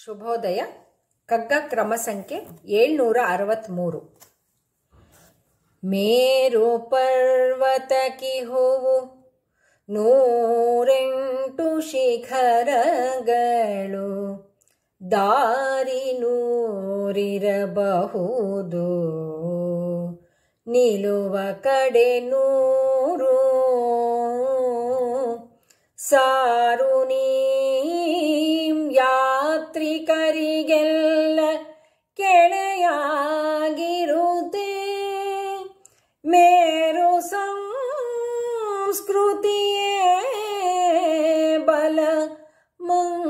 ಶುಭೋದಯ ಕಗ್ಗ ಕ್ರಮ ಸಂಖ್ಯೆ ಏಳ್ನೂರ ಅರವತ್ತ್ಮೂರು ಮೇರು ಪರ್ವತಕಿ ಹೂವು ನೂರೆಂಟು ಶಿಖರಗಳು ದಾರಿ ನೂರಿರಬಹುದು ನಿಲುವ ಕಡೆ ನೂರು ಸಾರು ನೀ ಯಾತ್ರಿಕರಿಗೆಲ್ಲ ಕೆಳೆಯಾಗಿರುತ್ತೆ ಮೇರು ಸಂಸ್ಕೃತಿಯೇ ಬಲ ಮಂಕುತಿಮ್ಮ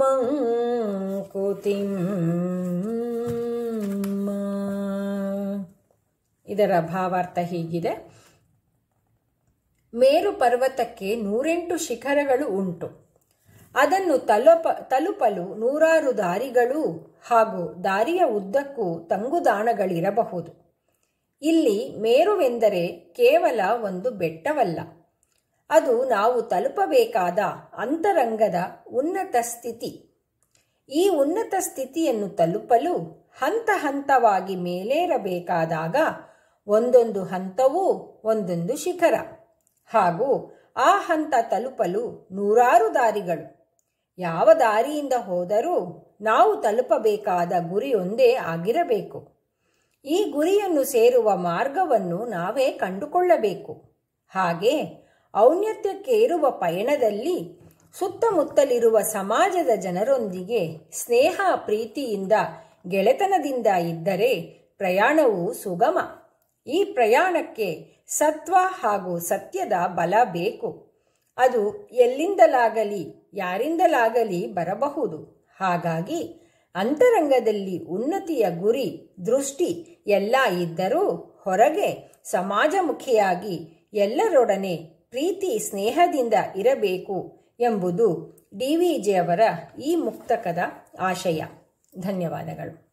ಮಂಕುತಿಮ್ಮ ಇದರ ಭಾವಾರ್ಥ ಹೀಗಿದೆ ಮೇರು ಪರ್ವತಕ್ಕೆ ನೂರೆಂಟು ಶಿಖರಗಳು ಉಂಟು ಅದನ್ನು ತಲುಪ ತಲುಪಲು ನೂರಾರು ದಾರಿಗಳು ಹಾಗೂ ದಾರಿಯ ಉದ್ದಕ್ಕೂ ತಂಗುದಾಣಗಳಿರಬಹುದು ಇಲ್ಲಿ ಮೇರುವೆಂದರೆ ಕೇವಲ ಒಂದು ಬೆಟ್ಟವಲ್ಲ ಅದು ನಾವು ತಲುಪಬೇಕಾದ ಅಂತರಂಗದ ಉನ್ನತ ಸ್ಥಿತಿ ಈ ಉನ್ನತ ಸ್ಥಿತಿಯನ್ನು ತಲುಪಲು ಹಂತ ಹಂತವಾಗಿ ಮೇಲೇರಬೇಕಾದಾಗ ಒಂದೊಂದು ಹಂತವೂ ಒಂದೊಂದು ಶಿಖರ ಹಾಗೂ ಆ ಹಂತ ತಲುಪಲು ನೂರಾರು ದಾರಿಗಳು ಯಾವ ದಾರಿಯಿಂದ ಹೋದರೂ ನಾವು ತಲುಪಬೇಕಾದ ಗುರಿಯೊಂದೇ ಆಗಿರಬೇಕು ಈ ಗುರಿಯನ್ನು ಸೇರುವ ಮಾರ್ಗವನ್ನು ನಾವೇ ಕಂಡುಕೊಳ್ಳಬೇಕು ಹಾಗೆ ಔನ್ನತ್ಯಕ್ಕೆ ಪಯಣದಲ್ಲಿ ಸುತ್ತಮುತ್ತಲಿರುವ ಸಮಾಜದ ಜನರೊಂದಿಗೆ ಸ್ನೇಹ ಪ್ರೀತಿಯಿಂದ ಗೆಳೆತನದಿಂದ ಇದ್ದರೆ ಪ್ರಯಾಣವು ಸುಗಮ ಈ ಪ್ರಯಾಣಕ್ಕೆ ಸತ್ವ ಹಾಗೂ ಸತ್ಯದ ಬಲ ಬೇಕು ಅದು ಎಲ್ಲಿಂದಲಾಗಲಿ ಯಾರಿಂದಲಾಗಲಿ ಬರಬಹುದು ಹಾಗಾಗಿ ಅಂತರಂಗದಲ್ಲಿ ಉನ್ನತಿಯ ಗುರಿ ದೃಷ್ಟಿ ಎಲ್ಲ ಇದ್ದರೂ ಹೊರಗೆ ಸಮಾಜಮುಖಿಯಾಗಿ ಎಲ್ಲರೊಡನೆ ಪ್ರೀತಿ ಸ್ನೇಹದಿಂದ ಇರಬೇಕು ಎಂಬುದು ಡಿ ಅವರ ಈ ಮುಕ್ತಕದ ಆಶಯ ಧನ್ಯವಾದಗಳು